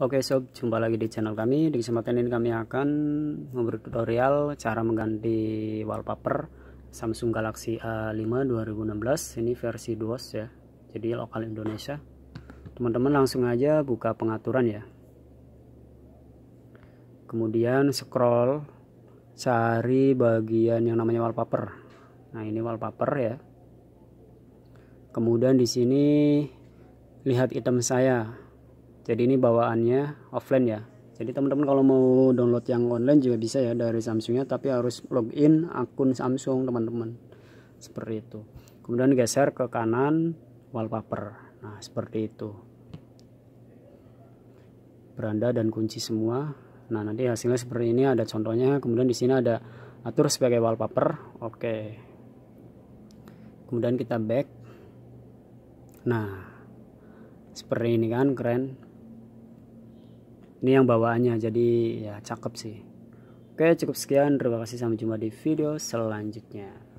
Oke sob, jumpa lagi di channel kami. Di kesempatan ini kami akan memberi tutorial cara mengganti wallpaper Samsung Galaxy A5 2016. Ini versi DOS ya, jadi lokal Indonesia. Teman-teman langsung aja buka pengaturan ya. Kemudian scroll, cari bagian yang namanya wallpaper. Nah ini wallpaper ya. Kemudian di sini lihat item saya jadi ini bawaannya offline ya jadi teman-teman kalau mau download yang online juga bisa ya dari Samsungnya tapi harus login akun Samsung teman-teman seperti itu kemudian geser ke kanan wallpaper nah seperti itu beranda dan kunci semua nah nanti hasilnya seperti ini ada contohnya kemudian di sini ada atur sebagai wallpaper oke kemudian kita back nah seperti ini kan keren ini yang bawaannya jadi ya cakep sih oke cukup sekian terima kasih sampai jumpa di video selanjutnya